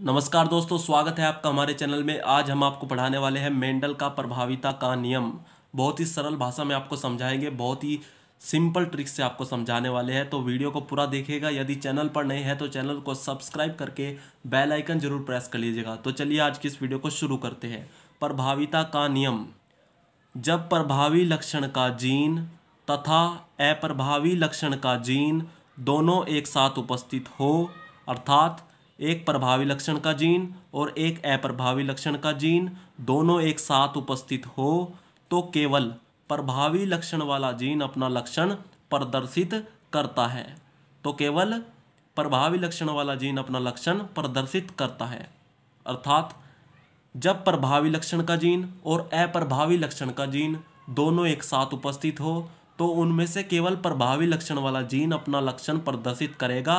नमस्कार दोस्तों स्वागत है आपका हमारे चैनल में आज हम आपको पढ़ाने वाले हैं मेंडल का प्रभाविता का नियम बहुत ही सरल भाषा में आपको समझाएंगे बहुत ही सिंपल ट्रिक से आपको समझाने वाले हैं तो वीडियो को पूरा देखेगा यदि चैनल पर नए हैं तो चैनल को सब्सक्राइब करके बेल आइकन जरूर प्रेस कर लीजिएगा तो चलिए आज की इस वीडियो को शुरू करते हैं प्रभाविता का नियम जब प्रभावी लक्षण का जीन तथा अप्रभावी लक्षण का जीन दोनों एक साथ उपस्थित हो अर्थात एक प्रभावी लक्षण का जीन और एक अप्रभावी लक्षण का जीन दोनों एक साथ उपस्थित हो तो केवल प्रभावी लक्षण वाला जीन अपना लक्षण प्रदर्शित करता है तो केवल प्रभावी लक्षण वाला जीन अपना लक्षण प्रदर्शित करता है अर्थात जब प्रभावी लक्षण का जीन और अप्रभावी लक्षण का जीन दोनों एक साथ उपस्थित हो तो उनमें से केवल प्रभावी लक्षण वाला जीन अपना लक्षण प्रदर्शित करेगा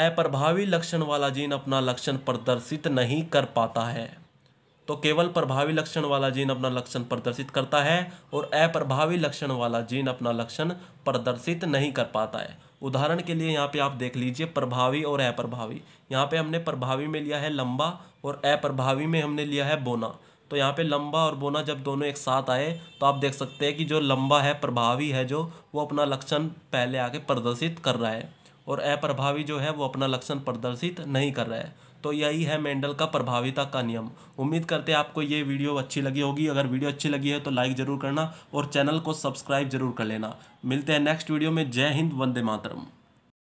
अप्रभावी लक्षण वाला जीन अपना लक्षण प्रदर्शित नहीं कर पाता है तो केवल प्रभावी लक्षण वाला जीन अपना लक्षण प्रदर्शित करता है और अप्रभावी लक्षण वाला जीन अपना लक्षण प्रदर्शित नहीं कर पाता है उदाहरण के लिए यहाँ पे आप देख लीजिए प्रभावी और अप्रभावी यहाँ पे हमने प्रभावी में लिया है लंबा और अप्रभावी में हमने लिया है बोना तो यहाँ पे लंबा और बोना जब दोनों एक साथ आए तो आप देख सकते हैं कि जो लंबा है प्रभावी है जो वो अपना लक्षण पहले आके प्रदर्शित कर रहा है और अप्रभावी जो है वो अपना लक्षण प्रदर्शित नहीं कर रहा है तो यही है मेंडल का प्रभाविता का नियम उम्मीद करते हैं आपको ये वीडियो अच्छी लगी होगी अगर वीडियो अच्छी लगी है तो लाइक ज़रूर करना और चैनल को सब्सक्राइब जरूर कर लेना मिलते हैं नेक्स्ट वीडियो में जय हिंद वंदे मातरम